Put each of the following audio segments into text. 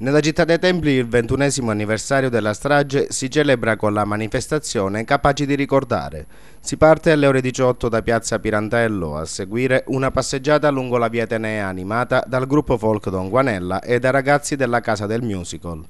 Nella città dei Templi il ventunesimo anniversario della strage si celebra con la manifestazione Capaci di ricordare. Si parte alle ore 18 da piazza Pirantello, a seguire una passeggiata lungo la via Tenea animata dal gruppo folk Don Guanella e da ragazzi della Casa del Musical.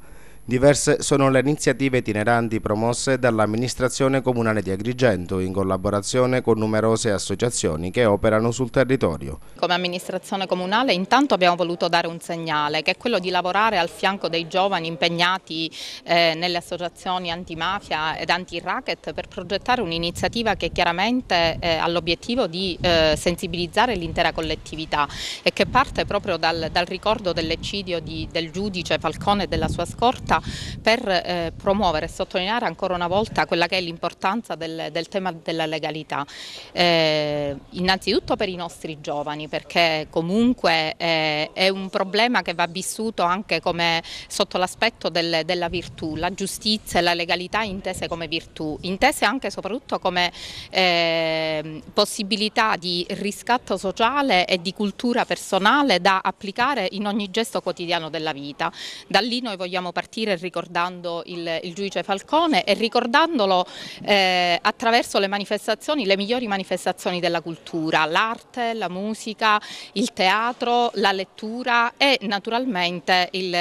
Diverse sono le iniziative itineranti promosse dall'amministrazione comunale di Agrigento in collaborazione con numerose associazioni che operano sul territorio. Come amministrazione comunale intanto abbiamo voluto dare un segnale che è quello di lavorare al fianco dei giovani impegnati eh, nelle associazioni antimafia ed anti-racket per progettare un'iniziativa che chiaramente eh, ha l'obiettivo di eh, sensibilizzare l'intera collettività e che parte proprio dal, dal ricordo dell'eccidio del giudice Falcone e della sua scorta per eh, promuovere e sottolineare ancora una volta quella che è l'importanza del, del, tema della legalità. Eh, innanzitutto per i nostri giovani perché comunque eh, è un problema che va vissuto anche come sotto l'aspetto del, della virtù, la giustizia e la legalità intese come virtù, intese anche e soprattutto come ehm, possibilità di riscatto sociale e di cultura personale da applicare in ogni gesto quotidiano della vita. Da lì noi vogliamo partire partire ricordando il, il giudice Falcone e ricordandolo eh, attraverso le manifestazioni, le migliori manifestazioni della cultura, l'arte, la musica, il teatro, la lettura e naturalmente il,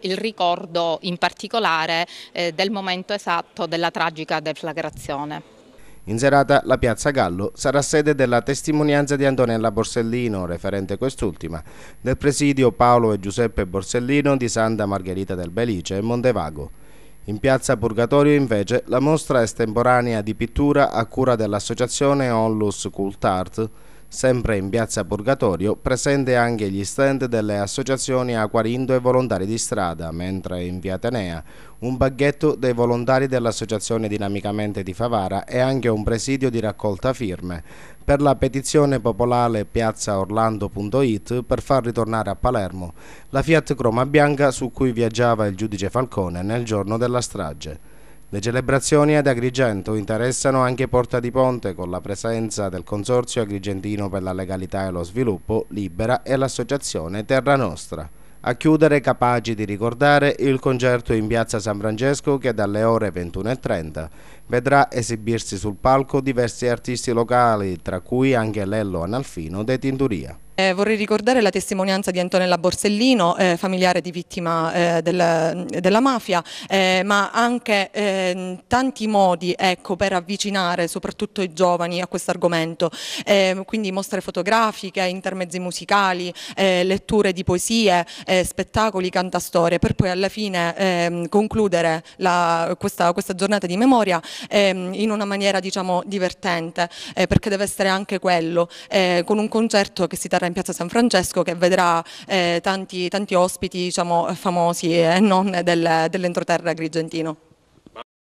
il ricordo in particolare eh, del momento esatto della tragica deflagrazione. In serata la piazza Gallo sarà sede della testimonianza di Antonella Borsellino, referente quest'ultima, del presidio Paolo e Giuseppe Borsellino di Santa Margherita del Belice e Montevago. In piazza Purgatorio invece la mostra estemporanea di pittura a cura dell'associazione Onlus Cult Art Sempre in piazza Purgatorio presente anche gli stand delle associazioni Acquarindo e Volontari di Strada, mentre in via Atenea un baghetto dei volontari dell'associazione Dinamicamente di Favara e anche un presidio di raccolta firme per la petizione popolare piazzaorlando.it per far ritornare a Palermo la Fiat Croma Bianca su cui viaggiava il giudice Falcone nel giorno della strage. Le celebrazioni ad Agrigento interessano anche Porta di Ponte con la presenza del Consorzio Agrigentino per la Legalità e lo Sviluppo, Libera e l'Associazione Terra Nostra. A chiudere capaci di ricordare il concerto in piazza San Francesco che dalle ore 21.30 vedrà esibirsi sul palco diversi artisti locali tra cui anche Lello Analfino dei Tinturia. Eh, vorrei ricordare la testimonianza di Antonella Borsellino, eh, familiare di vittima eh, del, della mafia, eh, ma anche ehm, tanti modi ecco, per avvicinare soprattutto i giovani a questo argomento, ehm, quindi mostre fotografiche, intermezzi musicali, eh, letture di poesie, eh, spettacoli, cantastorie, per poi alla fine ehm, concludere la, questa, questa, giornata di memoria in una maniera diciamo, divertente, perché deve essere anche quello, con un concerto che si terrà serata in piazza San Francesco che vedrà eh, tanti, tanti, ospiti diciamo, famosi e non del, dell'entroterra grigentino.